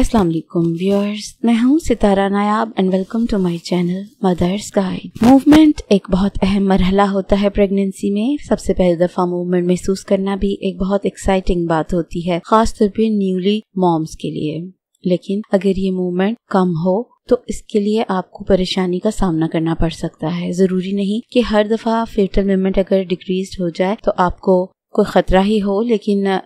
अस्सलाम वालेकुम व्यूअर्स मैं हूं Sitara Nayab and welcome to my channel mothers guide movement एक बहुत अहम मरहला होता है प्रेगनेंसी में सबसे पहले दफा मूवमेंट महसूस करना भी एक बहुत एक्साइटिंग बात होती है खासतौर पर न्यूली मॉम्स के लिए लेकिन अगर ये मूवमेंट कम हो तो इसके लिए आपको परेशानी का सामना करना पड़ सकता है जरूरी नहीं कि हर दफा फेटल मूवमेंट अगर डिक्रीज हो जाए तो आपको कोई खतरा ही हो लेकिन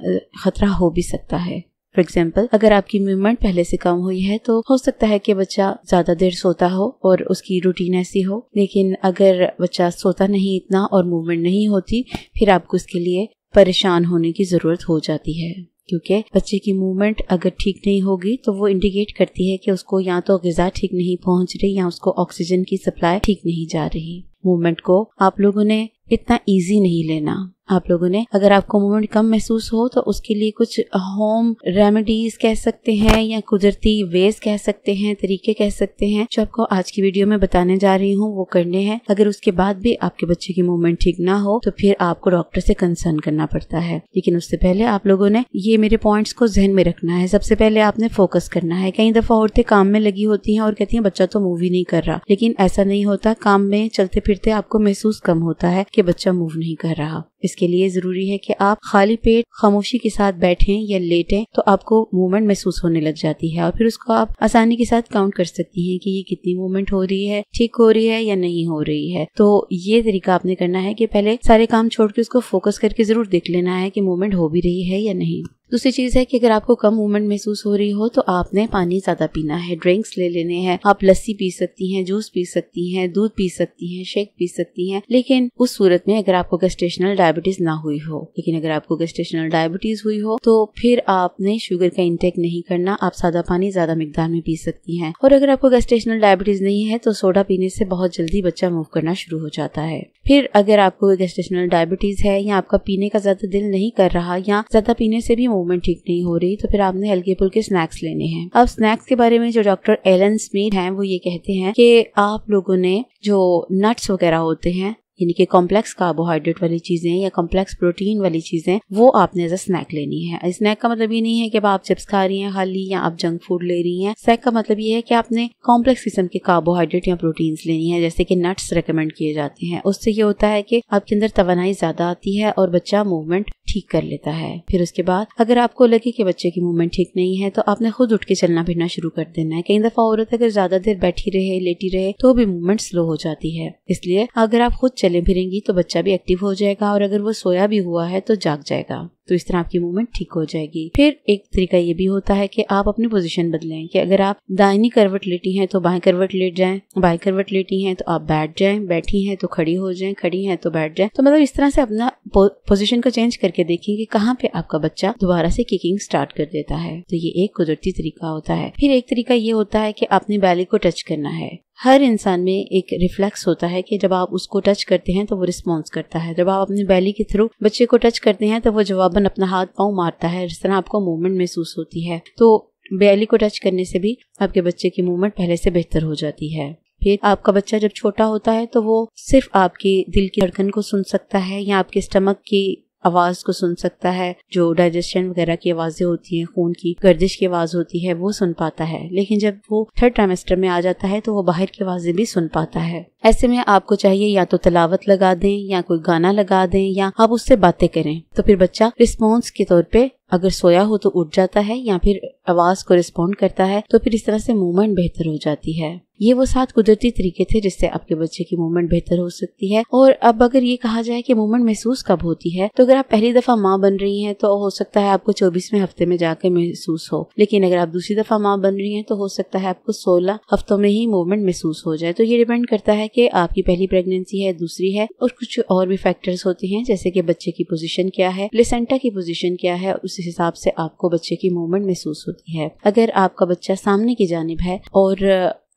खतरा हो भी सकता है फॉर एग्जाम्पल अगर आपकी मूवमेंट पहले से कम हुई है तो हो सकता है कि बच्चा ज्यादा देर सोता हो और उसकी रूटीन ऐसी हो लेकिन अगर बच्चा सोता नहीं इतना और मूवमेंट नहीं होती फिर आपको उसके लिए परेशान होने की ज़रूरत हो जाती है क्योंकि बच्चे की मूवमेंट अगर ठीक नहीं होगी तो वो इंडिकेट करती है कि उसको या तो गज़ा ठीक नहीं पहुंच रही या उसको ऑक्सीजन की सप्लाई ठीक नहीं जा रही मूवमेंट को आप लोगों ने इतना इजी नहीं लेना आप लोगों ने अगर आपको मूवमेंट कम महसूस हो तो उसके लिए कुछ होम रेमेडीज कह सकते हैं या कुदरती वेज कह सकते हैं तरीके कह सकते हैं जो आपको आज की वीडियो में बताने जा रही हूँ वो करने हैं अगर उसके बाद भी आपके बच्चे की मूवमेंट ठीक ना हो तो फिर आपको डॉक्टर से कंसर्न करना पड़ता है लेकिन उससे पहले आप लोगों ने ये मेरे पॉइंट को जहन में रखना है सबसे पहले आपने फोकस करना है कई दफा औरतें काम में लगी होती है और कहती है बच्चा तो मूव ही नहीं कर रहा लेकिन ऐसा नहीं होता काम में चलते फिरते आपको महसूस कम होता है की बच्चा मूव नहीं कर रहा इसके लिए जरूरी है कि आप खाली पेट खामोशी के साथ बैठें या लेटें तो आपको मूवमेंट महसूस होने लग जाती है और फिर उसको आप आसानी के साथ काउंट कर सकती हैं कि ये कितनी मूवमेंट हो रही है ठीक हो रही है या नहीं हो रही है तो ये तरीका आपने करना है कि पहले सारे काम छोड़ के उसको फोकस करके जरूर देख लेना है कि मूवमेंट हो भी रही है या नहीं दूसरी चीज है कि अगर आपको कम मूवमेंट महसूस हो रही हो तो आपने पानी ज्यादा पीना है ड्रिंक्स ले लेने हैं आप लस्सी पी सकती हैं जूस पी सकती हैं दूध पी सकती हैं शेक पी सकती हैं लेकिन उस सूरत में अगर आपको गस्टेशनल डायबिटीज ना हुई हो लेकिन अगर आपको गेस्टेशनल डायबिटीज हुई हो तो फिर आपने शुगर का इंटेक नहीं करना आप सादा पानी ज्यादा मिकदार में पी सकती है और अगर आपको गस्टेशनल डायबिटीज नहीं है तो सोडा पीने से बहुत जल्दी बच्चा मूव करना शुरू हो जाता है फिर अगर आपको गेस्टेशनल डायबिटीज है या आपका पीने का ज्यादा दिल नहीं कर रहा या ज्यादा पीने से भी मूवमेंट ठीक नहीं हो रही तो फिर आपने हल्के फुल्के स्नैक्स लेने हैं अब स्नैक्स के बारे में जो डॉक्टर एलन स्मिथ हैं वो ये कहते हैं कि आप लोगों ने जो नट्स वगैरह होते हैं यानी कि कॉम्प्लेक्स कार्बोहाइड्रेट वाली चीजें या कॉम्प्लेक्स प्रोटीन वाली चीजें वो आपने एज अ स्नैक लेनी है स्नैक का मतलब ये नहीं है कि आप चिप्स खा रही हैं खाली या आप जंक फूड ले रही हैं स्नैक का मतलब ये है कि आपने कॉम्प्लेक्स किस्म के कार्बोहाइड्रेट या प्रोटीन्स लेनी है जैसे कि नट्स रिकमेंड किए जाते हैं उससे ये होता है कि आपके अंदर तोनाई ज्यादा आती है और बच्चा मूवमेंट ठीक कर लेता है फिर उसके बाद अगर आपको लगे कि बच्चे की मूवमेंट ठीक नहीं है तो आपने खुद उठ के चलना फिरना शुरू कर देना है कई दफा औरत अगर ज्यादा देर बैठी रहे लेटी रहे तो भी मूवमेंट स्लो हो जाती है इसलिए अगर आप खुद चले फिरेंगी तो बच्चा भी एक्टिव हो जाएगा और अगर वो सोया भी हुआ है तो जाग जाएगा तो इस तरह आपकी मूवमेंट ठीक हो जाएगी फिर एक तरीका ये भी होता है कि आप अपनी पोजीशन बदलें कि अगर आप दाहिनी करवट लेटी हैं तो बाएं करवट लेट जाएं बाएं करवट लेटी हैं तो आप बैठ जाएं बैठी हैं तो खड़ी हो जाएं खड़ी हैं तो बैठ जाएं तो मतलब इस तरह से अपना पोजीशन को चेंज करके देखें कि कहाँ पे आपका बच्चा दोबारा से किकिंग स्टार्ट कर देता है तो ये एक कुदरती तरीका होता है फिर एक तरीका ये होता है कि अपनी बैली को टच करना है हर इंसान में एक रिफ्लेक्स होता है कि जब आप उसको टच करते हैं तो वो रिस्पॉन्स करता है जब आप अपनी बैली के थ्रू बच्चे को टच करते हैं तो वो जवाबन अपना हाथ पाँव मारता है जिस तरह आपको मूवमेंट महसूस होती है तो बैली को टच करने से भी आपके बच्चे की मूवमेंट पहले से बेहतर हो जाती है फिर आपका बच्चा जब छोटा होता है तो वो सिर्फ आपकी दिल की धड़कन को सुन सकता है या आपके स्टमक की आवाज को सुन सकता है जो डाइजेशन वगैरह की आवाजें होती हैं खून की गर्दिश की आवाज होती है वो सुन पाता है लेकिन जब वो थर्ड ट्रेमेस्टर में आ जाता है तो वो बाहर की आवाजें भी सुन पाता है ऐसे में आपको चाहिए या तो तलावत लगा दें या कोई गाना लगा दें या आप उससे बातें करें तो फिर बच्चा रिस्पॉन्स के तौर पर अगर सोया हो तो उठ जाता है या फिर आवाज को रिस्पॉन्ड करता है तो फिर इस तरह से मूवमेंट बेहतर हो जाती है ये वो सात कुदरती तरीके थे जिससे आपके बच्चे की मूवमेंट बेहतर हो सकती है और अब अगर ये कहा जाए कि मूवमेंट महसूस कब होती है तो अगर आप पहली दफा माँ बन रही हैं तो हो सकता है आपको चौबीसवें हफ्ते में जाकर महसूस हो लेकिन अगर आप दूसरी दफा माँ बन रही हैं तो हो सकता है आपको सोलह हफ्तों में ही मूवमेंट महसूस हो जाए तो ये डिपेंड करता है की आपकी पहली प्रेगनेंसी है दूसरी है और कुछ और भी फैक्टर्स होते हैं जैसे की बच्चे की पोजिशन क्या है लेसेंटा की पोजिशन क्या है उस हिसाब से आपको बच्चे की मूवमेंट महसूस होती है अगर आपका बच्चा सामने की जानब है और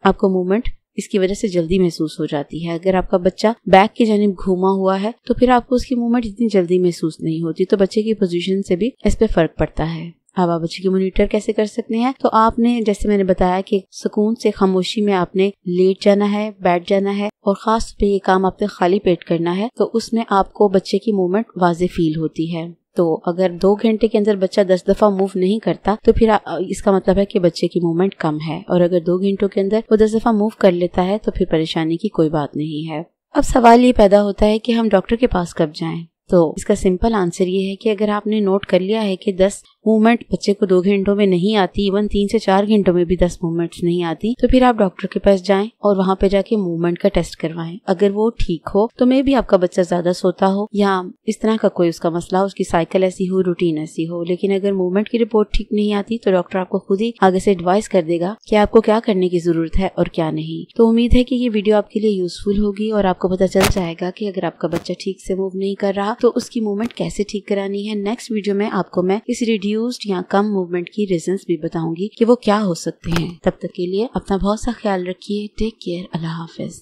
आपको मूवमेंट इसकी वजह से जल्दी महसूस हो जाती है अगर आपका बच्चा बैक की जानब घूमा हुआ है तो फिर आपको उसकी मूवमेंट इतनी जल्दी महसूस नहीं होती तो बच्चे की पोजिशन से भी इस पे फर्क पड़ता है अब आप बच्चे की मोनिटर कैसे कर सकते हैं तो आपने जैसे मैंने बताया कि सुकून से खामोशी में आपने लेट जाना है बैठ जाना है और खास पे ये काम आपने खाली पेट करना है तो उसमें आपको बच्चे की मूवमेंट वाजे फील होती है तो अगर दो घंटे के अंदर बच्चा दस दफा मूव नहीं करता तो फिर इसका मतलब है कि बच्चे की मूवमेंट कम है और अगर दो घंटों के अंदर वो दस दफा मूव कर लेता है तो फिर परेशानी की कोई बात नहीं है अब सवाल ये पैदा होता है कि हम डॉक्टर के पास कब जाएं? तो इसका सिंपल आंसर ये है कि अगर आपने नोट कर लिया है कि दस मूवमेंट बच्चे को दो घंटों में नहीं आती इवन तीन से चार घंटों में भी दस मूवमेंट्स नहीं आती तो फिर आप डॉक्टर के पास जाएं और वहाँ पे जाके मूवमेंट का टेस्ट करवाएं अगर वो ठीक हो तो मे भी आपका बच्चा ज्यादा सोता हो या इस तरह का कोई उसका मसला हो उसकी साइकिल ऐसी हो रूटीन ऐसी हो लेकिन अगर मूवमेंट की रिपोर्ट ठीक नहीं आती तो डॉक्टर आपको खुद ही आगे से एडवाइस कर देगा कि आपको क्या करने की जरूरत है और क्या नहीं तो उम्मीद है कि ये वीडियो आपके लिए यूजफुल होगी और आपको पता चल जाएगा कि अगर आपका बच्चा ठीक से मूव नहीं कर रहा तो उसकी मूवमेंट कैसे ठीक करानी है नेक्स्ट वीडियो में आपको मैं इस रिड्यू कंफ्यूज या कम मूवमेंट की रीजन भी बताऊंगी कि वो क्या हो सकते हैं तब तक के लिए अपना बहुत सा ख्याल रखिए टेक केयर अल्लाह हाफिज